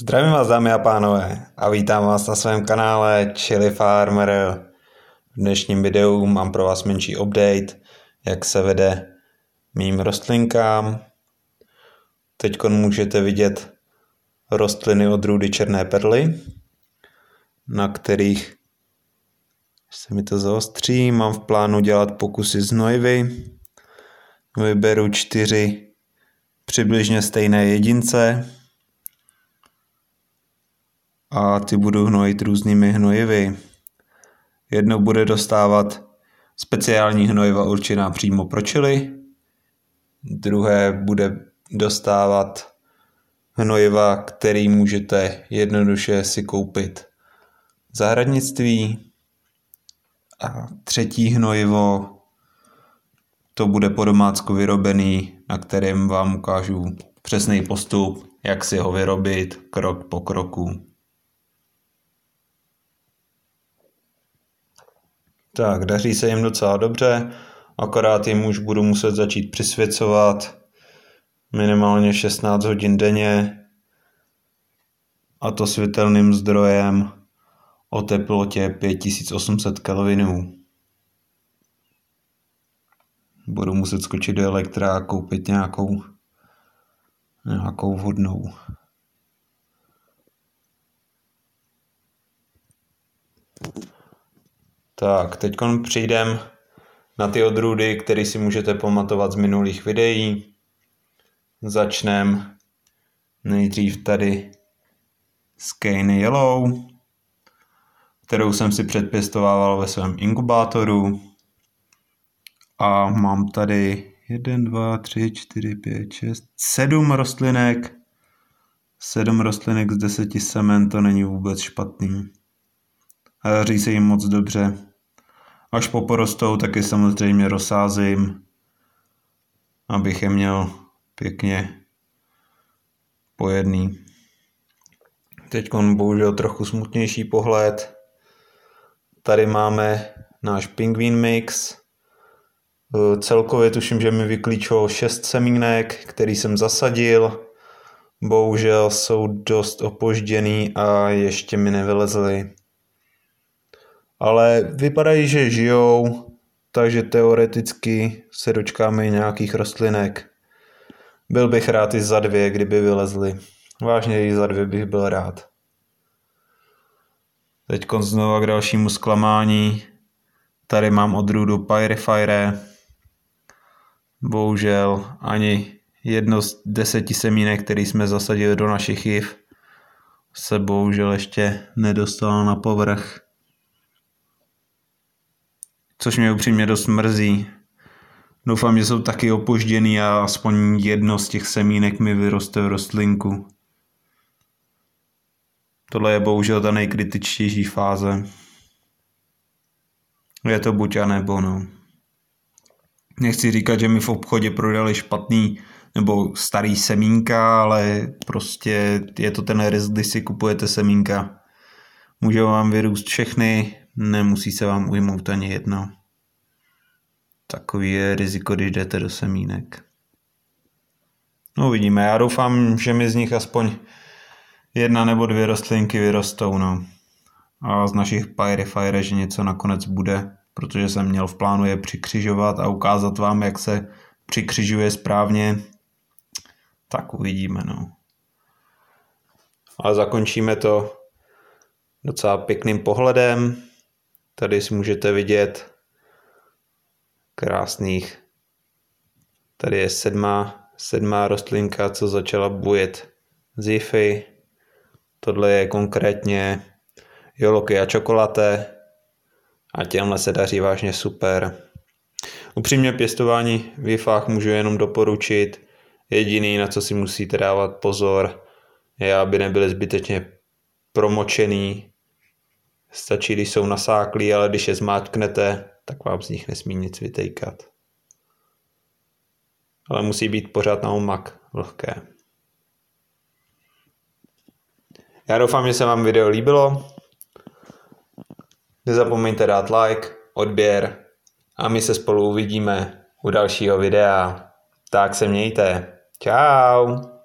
Zdravím vás dámy a pánové a vítám vás na svém kanále Chili Farmer. V dnešním videu mám pro vás menší update, jak se vede mým rostlinkám. Teď můžete vidět rostliny od růdy černé perly, na kterých se mi to zaostří. Mám v plánu dělat pokusy z nojvy. Vyberu čtyři přibližně stejné jedince a ty budou hnojit různými hnojivy. Jedno bude dostávat speciální hnojiva určená přímo pro čili, druhé bude dostávat hnojiva, který můžete jednoduše si koupit v zahradnictví. A třetí hnojivo to bude po domácku vyrobený, na kterém vám ukážu přesný postup, jak si ho vyrobit krok po kroku. Tak, daří se jim docela dobře, akorát jim už budu muset začít přisvěcovat minimálně 16 hodin denně a to světelným zdrojem o teplotě 5800 kelvinů. Budu muset skočit do elektra a koupit nějakou, nějakou vhodnou. Tak, teď přijdem na ty odrůdy, které si můžete pamatovat z minulých videí. Začneme nejdřív tady s Kane Yellow, kterou jsem si předpěstovával ve svém inkubátoru. A mám tady 1, 2, 3, 4, 5, 6, 7 rostlinek. 7 rostlinek z 10 semen, to není vůbec špatný. A říjí se jim moc dobře. Až poporostou, taky samozřejmě rozsázím, abych je měl pěkně pojedný. Teď bohužel trochu smutnější pohled. Tady máme náš pingvin mix. E, celkově tuším, že mi vyklíčilo 6 semínek, který jsem zasadil. Bohužel jsou dost opožděný a ještě mi nevylezly ale vypadají, že žijou, takže teoreticky se dočkáme i nějakých rostlinek. Byl bych rád i za dvě, kdyby vylezly. Vážně i za dvě bych byl rád. Teď znovu k dalšímu zklamání. Tady mám odrůdu Pyrefire. Bohužel ani jedno z deseti semínek, který jsme zasadili do našich jiv, se bohužel ještě nedostalo na povrch což mě upřímně dost mrzí. Doufám, že jsou taky opožděný a aspoň jedno z těch semínek mi vyroste v rostlinku. Tohle je bohužel ta nejkritičtější fáze. Je to buď a nebo, no. Nechci říkat, že mi v obchodě prodali špatný nebo starý semínka, ale prostě je to ten risk, když si kupujete semínka. Můžou vám vyrůst všechny, Nemusí se vám ujmout ani jedno. Takový je riziko, když jdete do semínek. No uvidíme, já doufám, že mi z nich aspoň jedna nebo dvě rostlinky vyrostou, no. A z našich Pyrefire, že něco nakonec bude, protože jsem měl v plánu je přikřižovat a ukázat vám, jak se přikřižuje správně. Tak uvidíme, no. Ale zakončíme to docela pěkným pohledem. Tady si můžete vidět krásných. Tady je sedmá, sedmá rostlinka, co začala bujet zify. Tohle je konkrétně joloky a čokoláte A těmhle se daří vážně super. Upřímně pěstování v jifách můžu jenom doporučit. Jediný, na co si musíte dávat pozor, je, aby nebyly zbytečně promočený Stačí, když jsou nasáklí, ale když je zmátknete, tak vám z nich nesmí nic vytejkat. Ale musí být pořád na umak vlhké. Já doufám, že se vám video líbilo. Nezapomeňte dát like, odběr a my se spolu uvidíme u dalšího videa. Tak se mějte. Ciao.